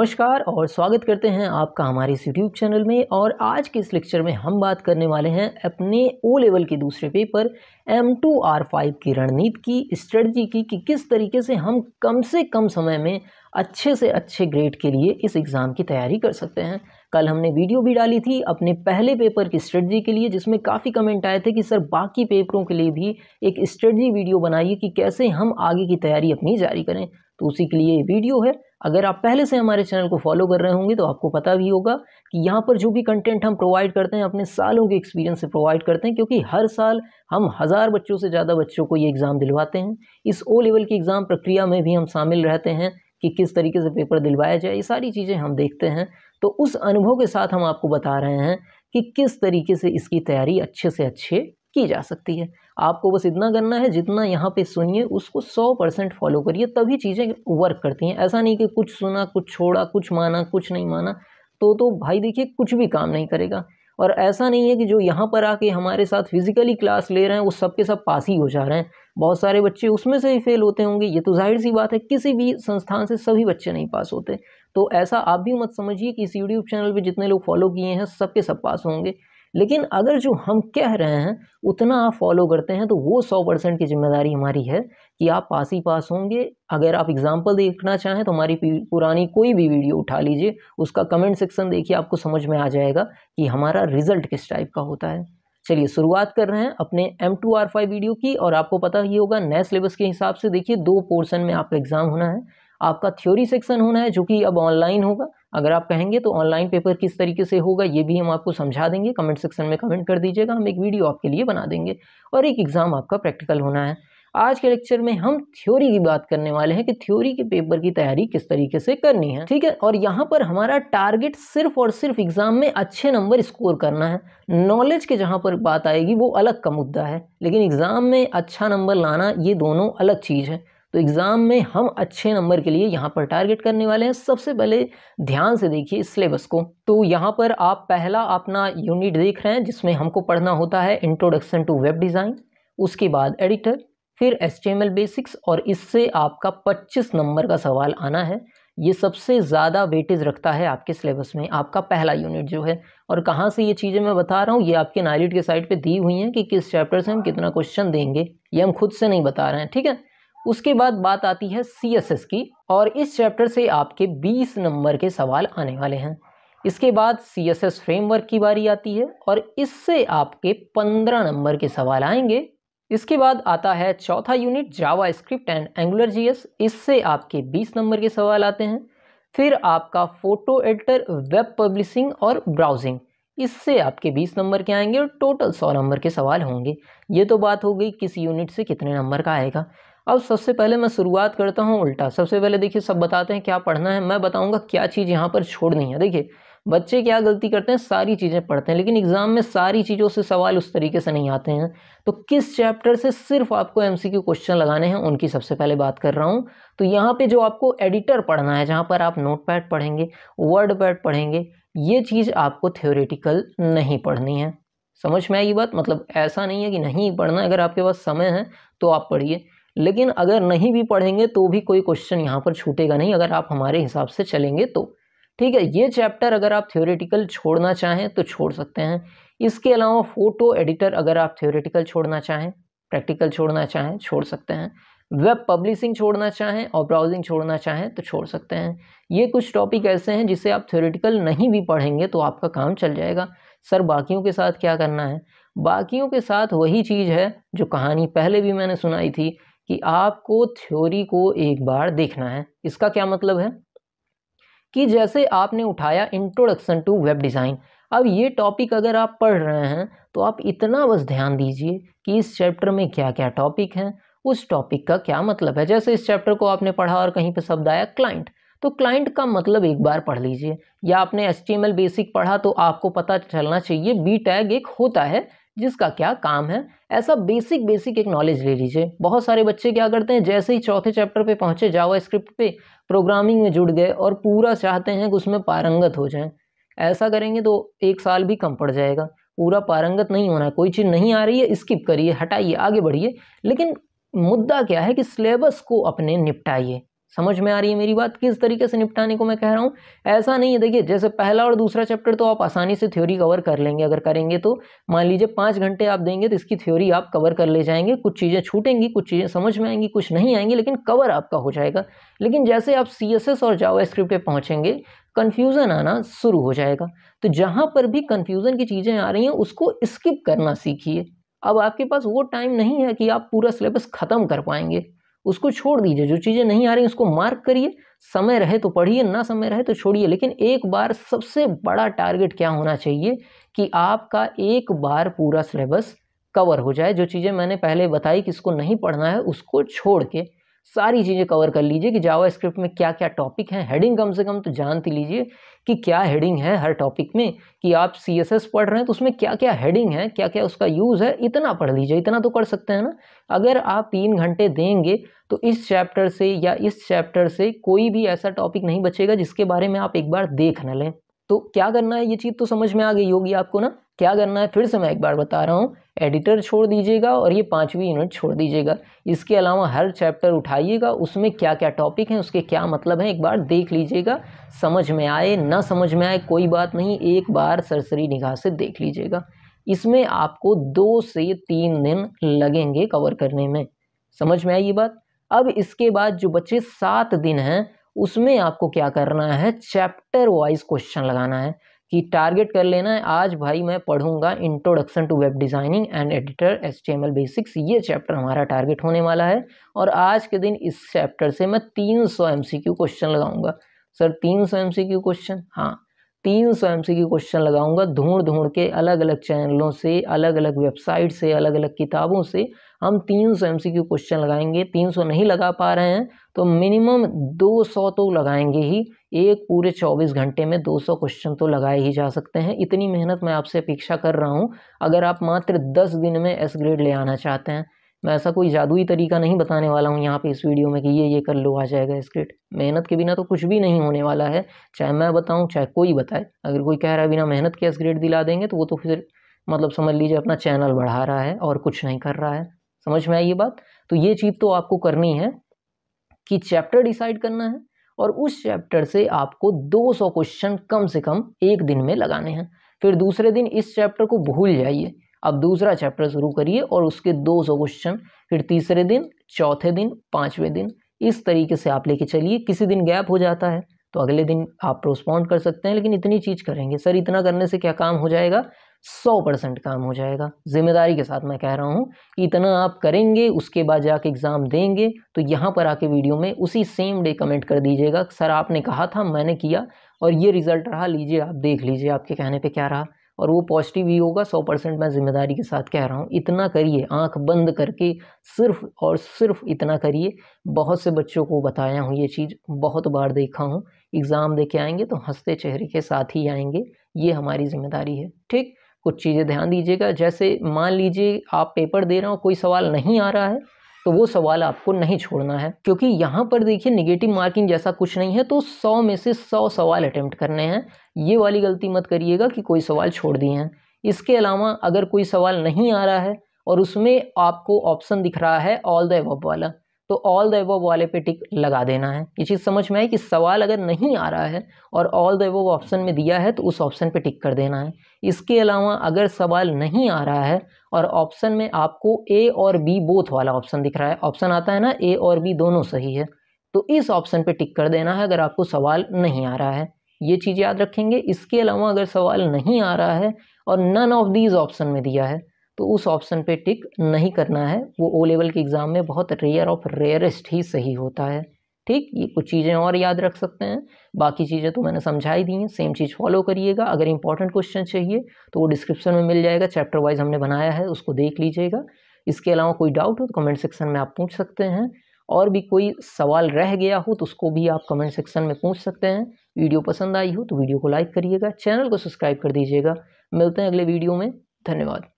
नमस्कार और स्वागत करते हैं आपका हमारे इस यूट्यूब चैनल में और आज के इस लेक्चर में हम बात करने वाले हैं अपने ओ लेवल के दूसरे paper M two R five की रणनीति की स्ट्रेटजी की कि किस तरीके से हम कम से कम समय में अच्छे से अच्छे ग्रेड के लिए इस एग्ज़ाम की तैयारी कर सकते हैं कल हमने वीडियो भी डाली थी अपने पहले पेपर की स्ट्रेटजी के लिए जिसमें काफ़ी कमेंट आए थे कि सर बाकी पेपरों के लिए भी एक स्ट्रेटजी वीडियो बनाइए कि कैसे हम आगे की तैयारी अपनी जारी करें तो उसी के लिए वीडियो है अगर आप पहले से हमारे चैनल को फॉलो कर रहे होंगे तो आपको पता भी होगा कि यहाँ पर जो भी कंटेंट हम प्रोवाइड करते हैं अपने सालों के एक्सपीरियंस से प्रोवाइड करते हैं क्योंकि हर साल हम हज़ार बच्चों से ज़्यादा बच्चों को ये एग्ज़ाम दिलवाते हैं इस ओ लेवल की एग्ज़ाम प्रक्रिया में भी हम शामिल रहते हैं कि किस तरीके से पेपर दिलवाया जाए ये सारी चीज़ें हम देखते हैं तो उस अनुभव के साथ हम आपको बता रहे हैं कि किस तरीके से इसकी तैयारी अच्छे से अच्छे की जा सकती है आपको बस इतना करना है जितना यहाँ पे सुनिए उसको सौ परसेंट फॉलो करिए तभी चीज़ें वर्क करती हैं ऐसा नहीं कि कुछ सुना कुछ छोड़ा कुछ माना कुछ नहीं माना तो तो भाई देखिए कुछ भी काम नहीं करेगा और ऐसा नहीं है कि जो यहाँ पर आके हमारे साथ फिज़िकली क्लास ले रहे हैं वो सबके सब पास ही हो जा रहे हैं बहुत सारे बच्चे उसमें से ही फेल होते होंगे ये तो जाहिर सी बात है किसी भी संस्थान से सभी बच्चे नहीं पास होते तो ऐसा आप भी मत समझिए कि इस यूट्यूब चैनल पे जितने लोग फॉलो किए हैं सबके सब पास होंगे लेकिन अगर जो हम कह रहे हैं उतना आप फॉलो करते हैं तो वो सौ परसेंट की जिम्मेदारी हमारी है कि आप पास ही पास होंगे अगर आप एग्जाम्पल देखना चाहें तो हमारी पुरानी कोई भी वीडियो उठा लीजिए उसका कमेंट सेक्शन देखिए आपको समझ में आ जाएगा कि हमारा रिजल्ट किस टाइप का होता है चलिए शुरुआत कर रहे हैं अपने M two R five video की और आपको पता ही होगा नए सिलेबस के हिसाब से देखिए दो पोर्सन में आपका एग्ज़ाम होना है आपका थ्योरी सेक्शन होना है जो कि अब ऑनलाइन होगा अगर आप कहेंगे तो ऑनलाइन पेपर किस तरीके से होगा ये भी हम आपको समझा देंगे कमेंट सेक्शन में कमेंट कर दीजिएगा हम एक वीडियो आपके लिए बना देंगे और एक एग्ज़ाम आपका प्रैक्टिकल होना है आज के लेक्चर में हम थ्योरी की बात करने वाले हैं कि थ्योरी के पेपर की तैयारी किस तरीके से करनी है ठीक है और यहाँ पर हमारा टारगेट सिर्फ और सिर्फ एग्जाम में अच्छे नंबर स्कोर करना है नॉलेज के जहाँ पर बात आएगी वो अलग का मुद्दा है लेकिन एग्जाम में अच्छा नंबर लाना ये दोनों अलग चीज़ है तो एग्ज़ाम में हम अच्छे नंबर के लिए यहाँ पर टारगेट करने वाले हैं सबसे पहले ध्यान से देखिए इस सिलेबस को तो यहाँ पर आप पहला अपना यूनिट देख रहे हैं जिसमें हमको पढ़ना होता है इंट्रोडक्शन टू वेब डिज़ाइन उसके बाद एडिटर फिर एस बेसिक्स और इससे आपका पच्चीस नंबर का सवाल आना है ये सबसे ज़्यादा वेटेज रखता है आपके सिलेबस में आपका पहला यूनिट जो है और कहाँ से ये चीज़ें मैं बता रहा हूँ ये आपके नाइलिट के साइड पे दी हुई हैं कि किस चैप्टर से हम कितना क्वेश्चन देंगे ये हम खुद से नहीं बता रहे हैं ठीक है उसके बाद बात आती है एस की और इस चैप्टर से आपके 20 नंबर के सवाल आने वाले हैं इसके बाद एस फ्रेमवर्क की बारी आती है और इससे आपके 15 नंबर के सवाल आएंगे इसके बाद आता है चौथा unit JavaScript and Angular JS इससे आपके 20 नंबर के सवाल आते हैं फिर आपका फ़ोटो एडिटर वेब पब्लिशिंग और ब्राउजिंग इससे आपके 20 नंबर के आएंगे और टोटल 100 नंबर के सवाल होंगे ये तो बात हो गई किस यूनिट से कितने नंबर का आएगा अब सबसे पहले मैं शुरुआत करता हूँ उल्टा सबसे पहले देखिए सब बताते हैं क्या पढ़ना है मैं बताऊँगा क्या चीज़ यहाँ पर छोड़नी है देखिए बच्चे क्या गलती करते हैं सारी चीज़ें पढ़ते हैं लेकिन एग्ज़ाम में सारी चीज़ों से सवाल उस तरीके से नहीं आते हैं तो किस चैप्टर से सिर्फ आपको एम सी क्वेश्चन लगाने हैं उनकी सबसे पहले बात कर रहा हूँ तो यहाँ पर जो आपको एडिटर पढ़ना है जहाँ पर आप नोट पैड पढ़ेंगे वर्ड पैड पढ़ेंगे ये चीज़ आपको थ्योरेटिकल नहीं पढ़नी है समझ में आई बात मतलब ऐसा नहीं है कि नहीं पढ़ना अगर आपके पास समय है तो आप पढ़िए लेकिन अगर नहीं भी पढ़ेंगे तो भी कोई क्वेश्चन यहाँ पर छूटेगा नहीं अगर आप हमारे हिसाब से चलेंगे तो ठीक है ये चैप्टर अगर आप थ्योरेटिकल छोड़ना चाहें तो छोड़ सकते हैं इसके अलावा फ़ोटो एडिटर अगर आप थ्योरेटिकल छोड़ना चाहें प्रैक्टिकल छोड़ना चाहें छोड़ सकते हैं वेब पब्लिशिंग छोड़ना चाहें और ब्राउजिंग छोड़ना चाहें तो छोड़ सकते हैं ये कुछ टॉपिक ऐसे हैं जिसे आप थ्योरेटिकल नहीं भी पढ़ेंगे तो आपका काम चल जाएगा सर बाकियों के साथ क्या करना है बाकियों के साथ वही चीज़ है जो कहानी पहले भी मैंने सुनाई थी कि आपको थ्योरी को एक बार देखना है इसका क्या मतलब है कि जैसे आपने उठाया इंट्रोडक्शन टू वेब डिज़ाइन अब ये टॉपिक अगर आप पढ़ रहे हैं तो आप इतना बस ध्यान दीजिए कि इस चैप्टर में क्या क्या टॉपिक हैं उस टॉपिक का क्या मतलब है जैसे इस चैप्टर को आपने पढ़ा और कहीं पर शब्द आया क्लाइंट तो क्लाइंट का मतलब एक बार पढ़ लीजिए या आपने एच बेसिक पढ़ा तो आपको पता चलना चाहिए बी टैग एक होता है जिसका क्या काम है ऐसा बेसिक बेसिक एक नॉलेज ले लीजिए बहुत सारे बच्चे क्या करते हैं जैसे ही चौथे चैप्टर पे पहुँचे जावा स्क्रिप्ट पे प्रोग्रामिंग में जुड़ गए और पूरा चाहते हैं कि उसमें पारंगत हो जाएं ऐसा करेंगे तो एक साल भी कम पड़ जाएगा पूरा पारंगत नहीं होना है कोई चीज़ नहीं आ रही है स्किप करिए हटाइए आगे बढ़िए लेकिन मुद्दा क्या है कि सिलेबस को अपने निपटाइए समझ में आ रही है मेरी बात किस तरीके से निपटाने को मैं कह रहा हूँ ऐसा नहीं है देखिए जैसे पहला और दूसरा चैप्टर तो आप आसानी से थ्योरी कवर कर लेंगे अगर करेंगे तो मान लीजिए पाँच घंटे आप देंगे तो इसकी थ्योरी आप कवर कर ले जाएंगे कुछ चीज़ें छूटेंगी कुछ चीज़ें समझ में आएंगी कुछ नहीं आएंगी लेकिन कवर आपका हो जाएगा लेकिन जैसे आप सी और जावा स्क्रिप्ट पर पहुँचेंगे कन्फ्यूज़न आना शुरू हो जाएगा तो जहाँ पर भी कन्फ्यूज़न की चीज़ें आ रही हैं उसको स्किप करना सीखिए अब आपके पास वो टाइम नहीं है कि आप पूरा सिलेबस ख़त्म कर पाएंगे उसको छोड़ दीजिए जो चीज़ें नहीं आ रही उसको मार्क करिए समय रहे तो पढ़िए ना समय रहे तो छोड़िए लेकिन एक बार सबसे बड़ा टारगेट क्या होना चाहिए कि आपका एक बार पूरा सिलेबस कवर हो जाए जो चीज़ें मैंने पहले बताई कि इसको नहीं पढ़ना है उसको छोड़ के सारी चीज़ें कवर कर लीजिए कि जावा स्क्रिप्ट में क्या क्या टॉपिक हैं हेडिंग कम से कम तो जानते लीजिए कि क्या हेडिंग है हर टॉपिक में कि आप सी एस एस पढ़ रहे हैं तो उसमें क्या क्या हेडिंग है क्या क्या उसका यूज़ है इतना पढ़ लीजिए इतना तो कर सकते हैं ना अगर आप तीन घंटे देंगे तो इस चैप्टर से या इस चैप्टर से कोई भी ऐसा टॉपिक नहीं बचेगा जिसके बारे में आप एक बार देख न लें तो क्या करना है ये चीज़ तो समझ में आ गई होगी आपको ना क्या करना है फिर से मैं एक बार बता रहा हूँ एडिटर छोड़ दीजिएगा और ये पाँचवीं यूनिट छोड़ दीजिएगा इसके अलावा हर चैप्टर उठाइएगा उसमें क्या क्या टॉपिक हैं उसके क्या मतलब हैं एक बार देख लीजिएगा समझ में आए ना समझ में आए कोई बात नहीं एक बार सरसरी निगाह से देख लीजिएगा इसमें आपको दो से तीन दिन लगेंगे कवर करने में समझ में आई ये बात अब इसके बाद जो बच्चे सात दिन हैं उसमें आपको क्या करना है चैप्टर वाइज क्वेश्चन लगाना है कि टारगेट कर लेना है आज भाई मैं पढ़ूंगा introduction to web designing and editor S T M L basics ये चैप्टर हमारा टारगेट होने वाला है और आज के दिन इस चैप्टर से मैं तीन सौ एम सी क्वेश्चन लगाऊंगा सर तीन सौ एम सी क्वेश्चन हाँ तीन सौ एम सी क्वेश्चन लगाऊंगा ढूंढ ढूंढ के अलग अलग चैनलों से अलग अलग वेबसाइट से अलग अलग किताबों से हम 300 एमसीक्यू क्वेश्चन लगाएंगे 300 नहीं लगा पा रहे हैं तो मिनिमम 200 तो लगाएंगे ही एक पूरे 24 घंटे में 200 क्वेश्चन तो लगाए ही जा सकते हैं इतनी मेहनत मैं आपसे अपेक्षा कर रहा हूँ अगर आप मात्र 10 दिन में एस ग्रेड ले आना चाहते हैं मैं ऐसा कोई जादुई तरीका नहीं बताने वाला हूँ यहाँ पे इस वीडियो में कि ये ये कर लो आ जाएगा स्क्रिप्ट मेहनत के बिना तो कुछ भी नहीं होने वाला है चाहे मैं बताऊँ चाहे कोई बताए अगर कोई कह रहा है बिना मेहनत के स्क्रिप्ट दिला देंगे तो वो तो फिर मतलब समझ लीजिए अपना चैनल बढ़ा रहा है और कुछ नहीं कर रहा है समझ में आई ये बात तो ये चीज़ तो आपको करनी है कि चैप्टर डिसाइड करना है और उस चैप्टर से आपको 200 क्वेश्चन कम से कम एक दिन में लगाने हैं फिर दूसरे दिन इस चैप्टर को भूल जाइए अब दूसरा चैप्टर शुरू करिए और उसके 200 क्वेश्चन फिर तीसरे दिन चौथे दिन पाँचवें दिन इस तरीके से आप लेके चलिए किसी दिन गैप हो जाता है तो अगले दिन आप रोस्पॉन्ड कर सकते हैं लेकिन इतनी चीज़ करेंगे सर इतना करने से क्या काम हो जाएगा सौ परसेंट काम हो जाएगा जिम्मेदारी के साथ मैं कह रहा हूँ कि इतना आप करेंगे उसके बाद जाके एग्ज़ाम देंगे तो यहाँ पर आके वीडियो में उसी सेम डे कमेंट कर दीजिएगा सर आपने कहा था मैंने किया और ये रिज़ल्ट रहा लीजिए आप देख लीजिए आपके कहने पर क्या रहा और वो पॉजिटिव ही होगा सौ परसेंट मैं ज़िम्मेदारी के साथ कह रहा हूँ इतना करिए आंख बंद करके सिर्फ और सिर्फ इतना करिए बहुत से बच्चों को बताया हूँ ये चीज़ बहुत बार देखा हूँ एग्ज़ाम दे के आएंगे तो हंसते चेहरे के साथ ही आएंगे ये हमारी जिम्मेदारी है ठीक कुछ चीज़ें ध्यान दीजिएगा जैसे मान लीजिए आप पेपर दे रहे हो कोई सवाल नहीं आ रहा है तो वो सवाल आपको नहीं छोड़ना है क्योंकि यहाँ पर देखिए निगेटिव मार्किंग जैसा कुछ नहीं है तो सौ में से सौ सवाल अटैम्प्ट करने हैं ये वाली गलती मत करिएगा कि कोई सवाल छोड़ दिए हैं इसके अलावा अगर कोई सवाल नहीं आ रहा है और उसमें आपको ऑप्शन दिख रहा है ऑल द एवब वाला तो ऑल द एवो वाले पे टिक लगा देना है ये चीज़ समझ में आई कि सवाल अगर नहीं आ रहा है और ऑल द एवो ऑप्शन में दिया है तो उस ऑप्शन पे टिक कर देना है इसके अलावा अगर सवाल नहीं आ रहा है और ऑप्शन में आपको ए और बी बोथ वाला ऑप्शन दिख रहा है ऑप्शन आता है ना ए और बी दोनों सही है तो इस ऑप्शन पर टिक कर देना है अगर आपको सवाल नहीं आ रहा है ये चीज़ याद रखेंगे इसके अलावा अगर सवाल नहीं आ रहा है और नन ऑफ दीज ऑप्शन में दिया है तो उस ऑप्शन पे टिक नहीं करना है वो ओ लेवल के एग्ज़ाम में बहुत रेयर ऑफ रेयरेस्ट ही सही होता है ठीक ये कुछ चीज़ें और याद रख सकते हैं बाकी चीज़ें तो मैंने समझा ही दी हैं सेम चीज़ फॉलो करिएगा अगर इंपॉर्टेंट क्वेश्चन चाहिए तो वो डिस्क्रिप्शन में मिल जाएगा चैप्टर वाइज हमने बनाया है उसको देख लीजिएगा इसके अलावा कोई डाउट हो तो कमेंट सेक्शन में आप पूछ सकते हैं और भी कोई सवाल रह गया हो तो उसको भी आप कमेंट सेक्शन में पूछ सकते हैं वीडियो पसंद आई हो तो वीडियो को लाइक करिएगा चैनल को सब्सक्राइब कर दीजिएगा मिलते हैं अगले वीडियो में धन्यवाद